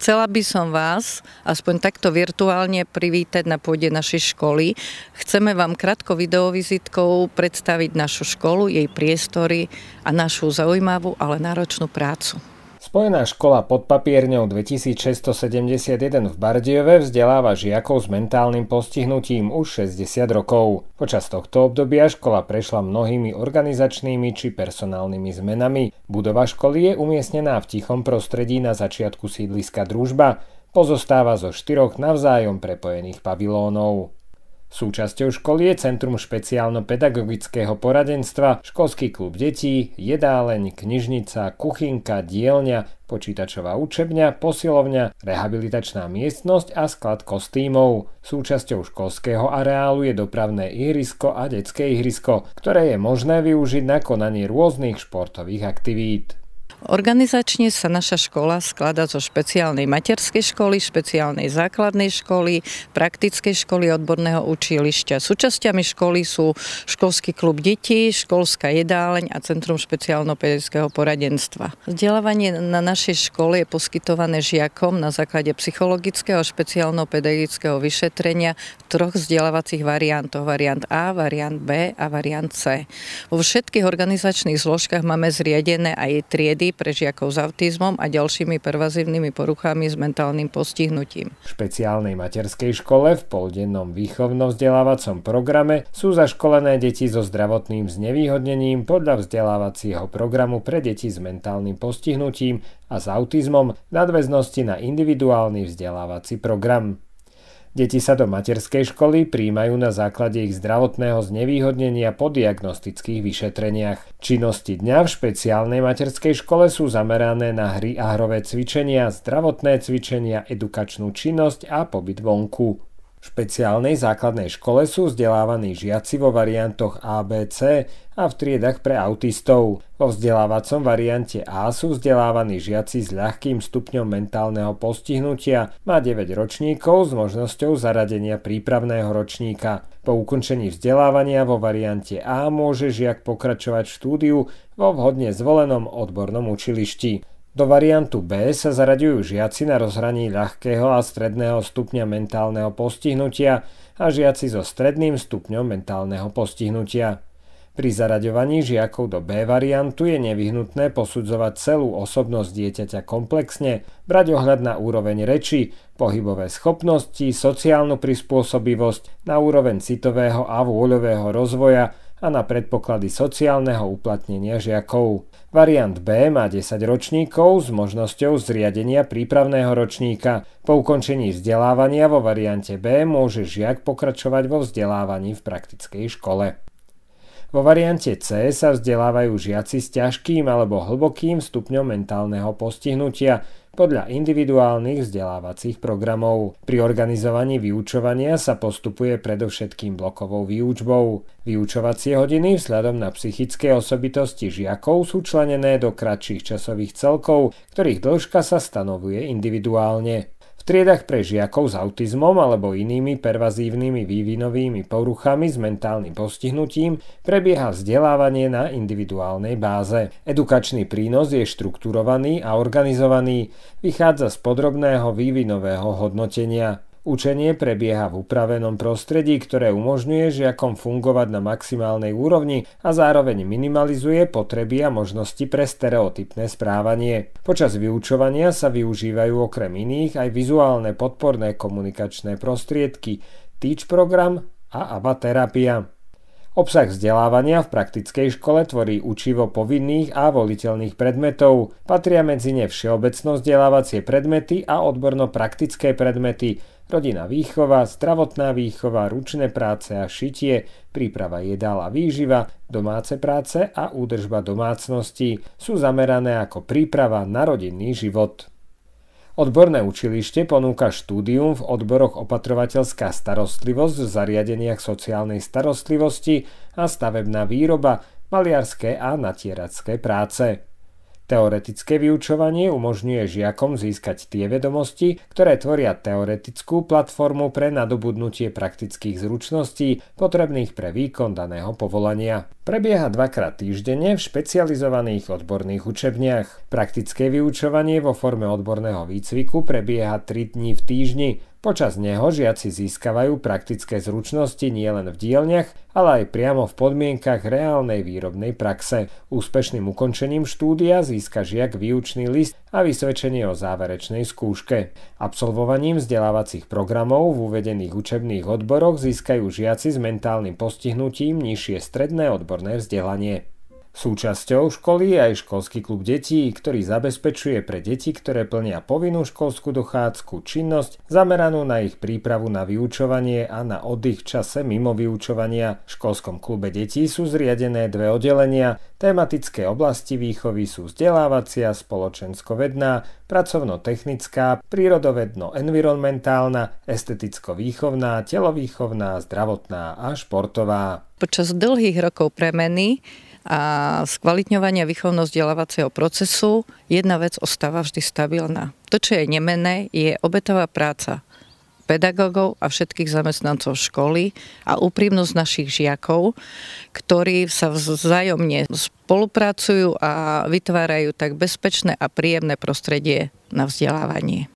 Chcela by som vás aspoň takto virtuálne privítať na pôde našej školy. Chceme vám krátko videovizitkou predstaviť našu školu, jej priestory a našu zaujímavú, ale náročnú prácu. Spojená škola pod papierňou 2671 v Bardiove vzdeláva žiakov s mentálnym postihnutím už 60 rokov. Počas tohto obdobia škola prešla mnohými organizačnými či personálnymi zmenami. Budova školy je umiestnená v tichom prostredí na začiatku sídliska Družba. Pozostáva zo štyroch navzájom prepojených pavilónov. Súčasťou školy je Centrum špeciálno-pedagogického poradenstva, školský klub detí, jedáleň, knižnica, kuchynka, dielňa, počítačová učebňa, posilovňa, rehabilitačná miestnosť a sklad kostýmov. Súčasťou školského areálu je dopravné ihrisko a detské ihrisko, ktoré je možné využiť na konanie rôznych športových aktivít. Organizačne sa naša škola skladá zo špeciálnej materskej školy, špeciálnej základnej školy, praktickej školy odborného učilišťa. Súčasťami školy sú školský klub detí, školská jedáleň a Centrum špeciálno-pedagogického poradenstva. Vzdelávanie na našej škole je poskytované žiakom na základe psychologického a špeciálno-pedagogického vyšetrenia v troch vzdelávacích variantoch. Variant A, variant B a variant C. Vo všetkých organizačných zložkách máme zriadené aj triedy triedy pre žiakov s autizmom a ďalšími pervazívnymi poruchami s mentálnym postihnutím. V špeciálnej materskej škole v poldennom výchovno vzdelávacom programe sú zaškolené deti so zdravotným znevýhodnením podľa vzdelávacieho programu pre deti s mentálnym postihnutím a s autizmom nadväznosti na individuálny vzdelávací program. Deti sa do materskej školy príjmajú na základe ich zdravotného znevýhodnenia po diagnostických vyšetreniach. Činnosti dňa v špeciálnej materskej škole sú zamerané na hry a hrové cvičenia, zdravotné cvičenia, edukačnú činnosť a pobyt vonku. V špeciálnej základnej škole sú vzdelávaní žiaci vo variantoch ABC a v triedach pre autistov. Vo vzdelávacom variante A sú vzdelávaní žiaci s ľahkým stupňom mentálneho postihnutia, má 9 ročníkov s možnosťou zaradenia prípravného ročníka. Po ukončení vzdelávania vo variante A môže žiak pokračovať štúdiu vo vhodne zvolenom odbornom učilišti. Do variantu B sa zaraďujú žiaci na rozhraní ľahkého a stredného stupňa mentálneho postihnutia a žiaci so stredným stupňom mentálneho postihnutia. Pri zaraďovaní žiakov do B variantu je nevyhnutné posudzovať celú osobnosť dieťaťa komplexne, brať ohľad na úroveň reči, pohybové schopnosti, sociálnu prispôsobivosť, na úroveň citového a vôľového rozvoja, a na predpoklady sociálneho uplatnenia žiakov. Variant B má 10 ročníkov s možnosťou zriadenia prípravného ročníka. Po ukončení vzdelávania vo variante B môže žiak pokračovať vo vzdelávaní v praktickej škole. Vo variante C sa vzdelávajú žiaci s ťažkým alebo hlbokým stupňom mentálneho postihnutia, podľa individuálnych vzdelávacích programov. Pri organizovaní vyučovania sa postupuje predovšetkým blokovou výučbou. Vyučovacie hodiny vzhľadom na psychické osobitosti žiakov sú členené do kratších časových celkov, ktorých dĺžka sa stanovuje individuálne triedach pre žiakov s autizmom alebo inými pervazívnymi vývinovými poruchami s mentálnym postihnutím prebieha vzdelávanie na individuálnej báze. Edukačný prínos je štrukturovaný a organizovaný, vychádza z podrobného vývinového hodnotenia. Učenie prebieha v upravenom prostredí, ktoré umožňuje žiakom fungovať na maximálnej úrovni a zároveň minimalizuje potreby a možnosti pre stereotypné správanie. Počas vyučovania sa využívajú okrem iných aj vizuálne podporné komunikačné prostriedky, Teach program a ABA terapia. Obsah vzdelávania v praktickej škole tvorí učivo povinných a voliteľných predmetov. Patria medzi ne všeobecno vzdelávacie predmety a odborno-praktické predmety, rodina výchova, zdravotná výchova, ručné práce a šitie, príprava jedál a výživa, domáce práce a údržba domácnosti sú zamerané ako príprava na rodinný život. Odborné učilište ponúka štúdium v odboroch opatrovateľská starostlivosť v zariadeniach sociálnej starostlivosti a stavebná výroba, maliarské a natieracké práce. Teoretické vyučovanie umožňuje žiakom získať tie vedomosti, ktoré tvoria teoretickú platformu pre nadobudnutie praktických zručností potrebných pre výkon daného povolania. Prebieha dvakrát týždenne v špecializovaných odborných učebniach. Praktické vyučovanie vo forme odborného výcviku prebieha 3 dní v týždni. Počas neho žiaci získavajú praktické zručnosti nielen v dielniach, ale aj priamo v podmienkach reálnej výrobnej praxe. Úspešným ukončením štúdia získa žiak výučný list a vysvedčenie o záverečnej skúške. Absolvovaním vzdelávacích programov v uvedených učebných odboroch získajú žiaci s mentálnym postihnutím nižšie stredné odborné vzdelanie. Súčasťou školy je aj školský klub detí, ktorý zabezpečuje pre deti, ktoré plnia povinnú školskú dochádzku, činnosť zameranú na ich prípravu na vyučovanie a na oddych v čase mimo vyučovania. V školskom klube detí sú zriadené dve oddelenia. Tematické oblasti výchovy sú vzdelávacia, spoločenskovedná, pracovno-technická, prírodovedno-environmentálna, esteticko-výchovná, telovýchovná, zdravotná a športová. Počas dlhých rokov premeny a skvalitňovania výchovno-vzdelávacieho procesu, jedna vec ostáva vždy stabilná. To, čo je nemené, je obetová práca pedagógov a všetkých zamestnancov školy a úprimnosť našich žiakov, ktorí sa vzájomne spolupracujú a vytvárajú tak bezpečné a príjemné prostredie na vzdelávanie.